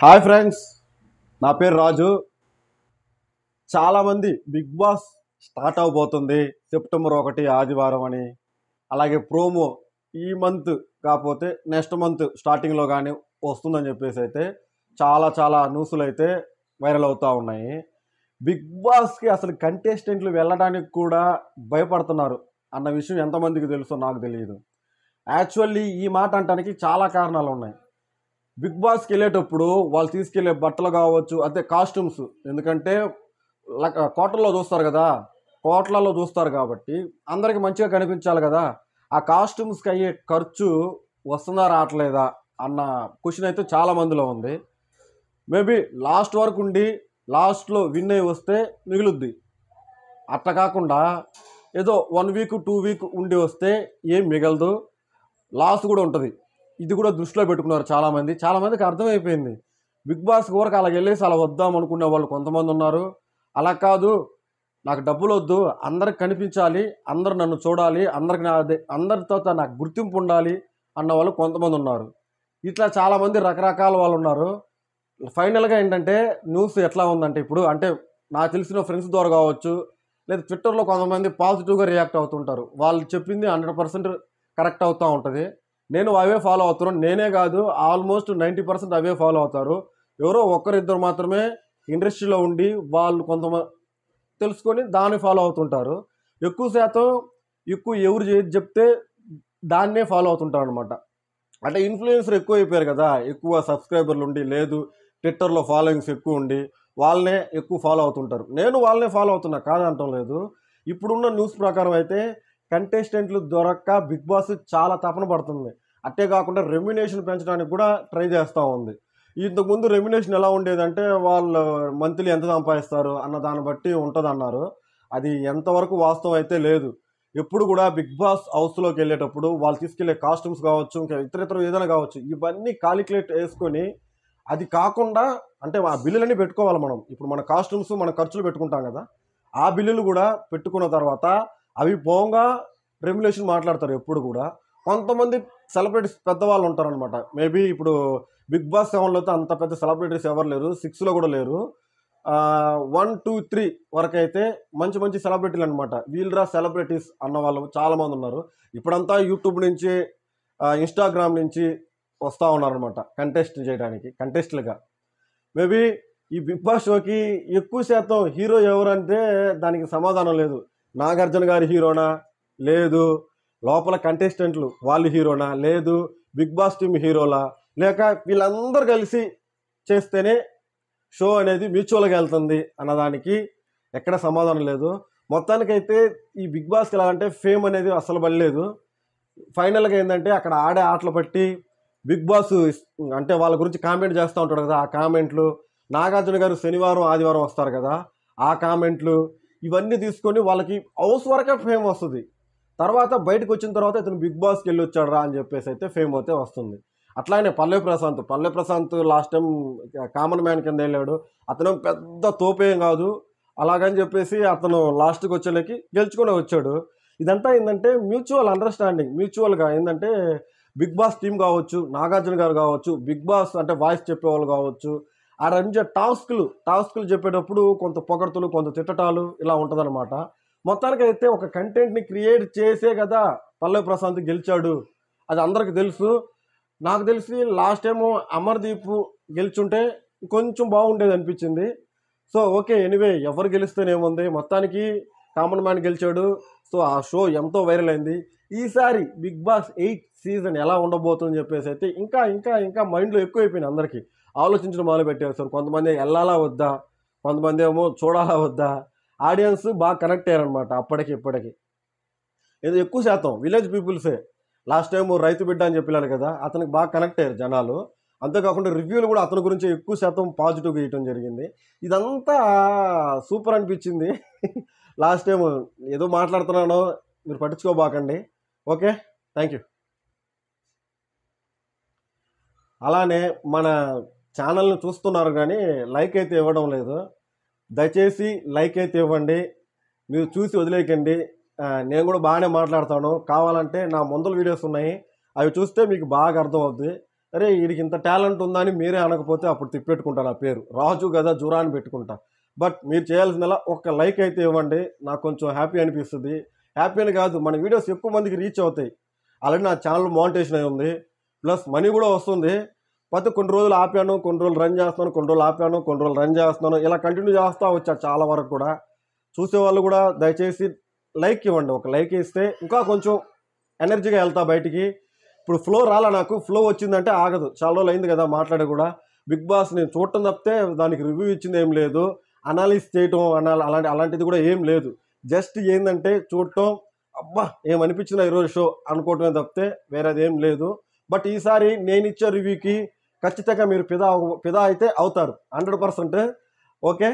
hi friends నా పేరు రాజు చాలామంది బిగ్ బాస్ స్టార్ట్ అవబోతుంది సెప్టెంబర్ ఒకటి ఆదివారం అని అలాగే ప్రోమో ఈ మంత్ కాకపోతే నెక్స్ట్ మంత్ స్టార్టింగ్లో కానీ వస్తుందని చెప్పేసి అయితే చాలా చాలా న్యూస్లు అయితే వైరల్ అవుతూ ఉన్నాయి బిగ్ బాస్కి అసలు కంటెస్టెంట్లు వెళ్ళడానికి కూడా భయపడుతున్నారు అన్న విషయం ఎంతమందికి తెలుసో నాకు తెలియదు యాక్చువల్లీ ఈ మాట అంటానికి చాలా కారణాలు ఉన్నాయి బిగ్ బాస్కి వెళ్ళేటప్పుడు వాళ్ళు తీసుకెళ్లే బట్టలు కావచ్చు అదే కాస్ట్యూమ్స్ ఎందుకంటే కోటల్లో చూస్తారు కదా కోట్లలో చూస్తారు కాబట్టి అందరికి మంచిగా కనిపించాలి కదా ఆ కాస్ట్యూమ్స్కి అయ్యే ఖర్చు వస్తుందా రావట్లేదా అన్న క్వశ్చన్ అయితే చాలా మందిలో ఉంది మేబీ లాస్ట్ వరకు ఉండి లాస్ట్లో విన్ అయి వస్తే మిగులుద్ది అట్లా కాకుండా ఏదో వన్ వీక్ టూ వీక్ ఉండి వస్తే ఏం మిగలదు లాస్ కూడా ఉంటుంది ఇది కూడా దృష్టిలో పెట్టుకున్నారు చాలామంది చాలామందికి అర్థమైపోయింది బిగ్ బాస్ కూరకు అలాగ వెళ్ళేసి అలా వద్దాం అనుకునే వాళ్ళు కొంతమంది ఉన్నారు అలా కాదు నాకు డబ్బులు వద్దు అందరికి కనిపించాలి అందరు నన్ను చూడాలి అందరికి నా అందరితో నాకు గుర్తింపు ఉండాలి అన్న వాళ్ళు కొంతమంది ఉన్నారు ఇట్లా చాలామంది రకరకాల వాళ్ళు ఉన్నారు ఫైనల్గా ఏంటంటే న్యూస్ ఎట్లా ఉందంటే ఇప్పుడు అంటే నాకు తెలిసిన ఫ్రెండ్స్ ద్వారా కావచ్చు లేదా ట్విట్టర్లో కొంతమంది పాజిటివ్గా రియాక్ట్ అవుతుంటారు వాళ్ళు చెప్పింది హండ్రెడ్ పర్సెంట్ కరెక్ట్ అవుతూ ఉంటుంది నేను అవే ఫాలో అవుతున్నాను నేనే కాదు ఆల్మోస్ట్ నైంటీ పర్సెంట్ అవే ఫాలో అవుతారు ఎవరో ఒక్కరిద్దరు మాత్రమే ఇండస్ట్రీలో ఉండి వాళ్ళు కొంతమంది తెలుసుకొని దాన్ని ఫాలో అవుతుంటారు ఎక్కువ శాతం ఎక్కువ ఎవరు చెప్తే దాన్నే ఫాలో అవుతుంటారు అనమాట అంటే ఇన్ఫ్లుయెన్సర్ ఎక్కువ అయిపోయారు కదా ఎక్కువ సబ్స్క్రైబర్లు ఉండి లేదు ట్విట్టర్లో ఫాలోయింగ్స్ ఎక్కువ ఉండి వాళ్ళనే ఎక్కువ ఫాలో అవుతుంటారు నేను వాళ్ళనే ఫాలో అవుతున్నా కాదంటం లేదు ఇప్పుడున్న న్యూస్ ప్రకారం అయితే కంటెస్టెంట్లు దొరక్క బిగ్ బాస్ చాలా తపన పడుతుంది అట్టే కాకుండా రెమ్యునేషన్ పెంచడానికి కూడా ట్రై చేస్తూ ఉంది ఇంతకుముందు రెమ్యునేషన్ ఎలా ఉండేదంటే వాళ్ళు మంత్లీ ఎంత సంపాదిస్తారు అన్న దాన్ని బట్టి ఉంటుందన్నారు అది ఎంతవరకు వాస్తవం అయితే లేదు ఎప్పుడు కూడా బిగ్ బాస్ హౌస్లోకి వెళ్ళేటప్పుడు వాళ్ళు తీసుకెళ్లే కాస్ట్యూమ్స్ కావచ్చు ఇంకా ఇతర ఇతర ఏదైనా కావచ్చు ఇవన్నీ కాలిక్యులేట్ వేసుకొని అది కాకుండా అంటే ఆ బిల్లులన్నీ పెట్టుకోవాలి మనం ఇప్పుడు మన కాస్ట్యూమ్స్ మన ఖర్చులు పెట్టుకుంటాం కదా ఆ బిల్లులు కూడా పెట్టుకున్న తర్వాత అవి పోగా రెమ్యులేషన్ మాట్లాడతారు ఎప్పుడు కూడా కొంతమంది సెలబ్రిటీస్ పెద్దవాళ్ళు ఉంటారనమాట మేబీ ఇప్పుడు బిగ్ బాస్ సెవెన్లో అయితే అంత పెద్ద సెలబ్రిటీస్ ఎవరు లేరు సిక్స్లో కూడా లేరు వన్ టూ త్రీ వరకు అయితే మంచి మంచి సెలబ్రిటీలు అనమాట వీళ్ళరా సెలబ్రిటీస్ అన్న వాళ్ళు చాలామంది ఉన్నారు ఇప్పుడంతా యూట్యూబ్ నుంచి ఇన్స్టాగ్రామ్ నుంచి వస్తూ ఉన్నారనమాట కంటెస్ట్ చేయడానికి కంటెస్ట్లుగా మేబీ ఈ బిగ్ బాస్ షోకి ఎక్కువ శాతం హీరో ఎవరంటే దానికి సమాధానం లేదు నాగార్జున గారి హీరోనా లేదు లోపల కంటెస్టెంట్లు వాళ్ళు హీరోనా లేదు బిగ్ బాస్ టీమ్ హీరోలా లేక వీళ్ళందరూ కలిసి చేస్తేనే షో అనేది మ్యూచువల్గా వెళ్తుంది అన్నదానికి ఎక్కడ సమాధానం లేదు మొత్తానికైతే ఈ బిగ్ బాస్కి వెళ్ళాలంటే ఫేమ్ అనేది అసలు పడలేదు ఫైనల్గా ఏంటంటే అక్కడ ఆడే ఆటలు పట్టి బిగ్ బాస్ అంటే వాళ్ళ గురించి కామెంట్ చేస్తూ ఉంటాడు కదా ఆ కామెంట్లు నాగార్జున గారు శనివారం ఆదివారం వస్తారు కదా ఆ కామెంట్లు ఇవన్నీ తీసుకొని వాళ్ళకి హౌస్ వరకే ఫేమ్ వస్తుంది తర్వాత బయటకు వచ్చిన తర్వాత ఇతను బిగ్ బాస్కి వెళ్ళి వచ్చాడు రా అని చెప్పేసి అయితే ఫేమ్ అయితే వస్తుంది అట్లానే Palle Prashanth Palle Prashanth last time common man కింద వెళ్ళాడు అతను పెద్ద తోపేం కాదు అలాగని చెప్పేసి అతను లాస్ట్కి వచ్చేలోకి గెలుచుకొని వచ్చాడు ఇదంతా ఏంటంటే మ్యూచువల్ అండర్స్టాండింగ్ మ్యూచువల్గా ఏంటంటే బిగ్ బాస్ టీం కావచ్చు నాగార్జున గారు కావచ్చు బిగ్ బాస్ అంటే వాయిస్ చెప్పేవాళ్ళు కావచ్చు ఆ రంజ టాస్క్లు టాస్క్లు చెప్పేటప్పుడు కొంత పొగడ్తలు కొంత తిట్టటాలు ఇలా ఉంటుందన్నమాట అయితే ఒక కంటెంట్ని క్రియేట్ చేసే కదా పల్లవి ప్రశాంత్ గెలిచాడు అది అందరికి తెలుసు నాకు తెలిసి లాస్ట్ టైము అమర్దీప్ గెలిచుంటే కొంచెం బాగుండేది అనిపించింది సో ఓకే ఎనివే ఎవరు గెలిస్తేనేముంది మొత్తానికి కామన్ మ్యాన్ గెలిచాడు సో ఆ షో ఎంతో వైరల్ అయింది ఈసారి బిగ్ బాస్ ఎయిట్ సీజన్ ఎలా ఉండబోతుందని చెప్పేసి అయితే ఇంకా ఇంకా ఇంకా మైండ్లో ఎక్కువ అయిపోయింది అందరికీ ఆలోచించడం మొదలు పెట్టారు సార్ కొంతమంది వెళ్ళాలా వద్దా కొంతమంది ఏమో చూడాలా వద్దా ఆడియన్స్ బాగా కనెక్ట్ అయ్యారనమాట అప్పటికి ఇప్పటికి ఏదో ఎక్కువ శాతం విలేజ్ పీపుల్సే లాస్ట్ టైం రైతు బిడ్డ అని చెప్పినారు కదా అతనికి బాగా కనెక్ట్ అయ్యారు జనాలు అంతేకాకుండా రివ్యూలు కూడా అతని గురించి ఎక్కువ శాతం పాజిటివ్గా ఇవ్వడం జరిగింది ఇదంతా సూపర్ అనిపించింది లాస్ట్ టైం ఏదో మాట్లాడుతున్నాను మీరు పట్టించుకోబాకండి ఓకే థ్యాంక్ యూ అలానే మన ఛానల్ని చూస్తున్నారు కానీ లైక్ అయితే ఇవ్వడం లేదు దయచేసి లైక్ అయితే ఇవ్వండి మీరు చూసి వదిలేకండి నేను కూడా బాగానే మాట్లాడతాను కావాలంటే నా ముందల వీడియోస్ ఉన్నాయి అవి చూస్తే మీకు బాగా అర్థం అవుద్ది అరే వీడికి ఇంత టాలెంట్ ఉందని మీరే అనకపోతే అప్పుడు తిప్పెట్టుకుంటాను ఆ పేరు రాజు కదా జురాన్ పెట్టుకుంటా బట్ మీరు చేయాల్సిందలా ఒక లైక్ అయితే ఇవ్వండి నాకు కొంచెం హ్యాపీ అనిపిస్తుంది హ్యాపీ అని కాదు మన వీడియోస్ ఎక్కువ మందికి రీచ్ అవుతాయి ఆల్రెడీ నా ఛానల్ మానిటేషన్ అయి ఉంది ప్లస్ మనీ కూడా వస్తుంది పది కొన్ని రోజులు ఆపాను కొన్ని రోజులు రన్ చేస్తాను కొన్ని రోజులు ఆపాను కొన్ని రోజులు రన్ చేస్తాను ఇలా కంటిన్యూ చేస్తూ వచ్చా చాలా వరకు కూడా చూసేవాళ్ళు కూడా దయచేసి లైక్ ఇవ్వండి ఒక లైక్ ఇస్తే ఇంకా కొంచెం ఎనర్జీగా వెళ్తా బయటికి ఇప్పుడు ఫ్లో రాలా నాకు ఫ్లో వచ్చిందంటే ఆగదు చాలా రోజులు అయింది కదా మాట్లాడే కూడా బిగ్ బాస్ నేను చూడటం తప్పితే దానికి రివ్యూ ఇచ్చింది ఏం లేదు అనాలిస్ చేయటం అనాలి అలాంటి అలాంటిది కూడా ఏం లేదు జస్ట్ ఏంటంటే చూడటం అబ్బా ఏమనిపించిన ఈరోజు షో అనుకోవటమే తప్పితే వేరేది ఏం లేదు బట్ ఈసారి నేను ఇచ్చే రివ్యూకి ఖచ్చితంగా మీరు పిదా పిదా అయితే అవుతారు హండ్రెడ్ పర్సెంట్ ఓకే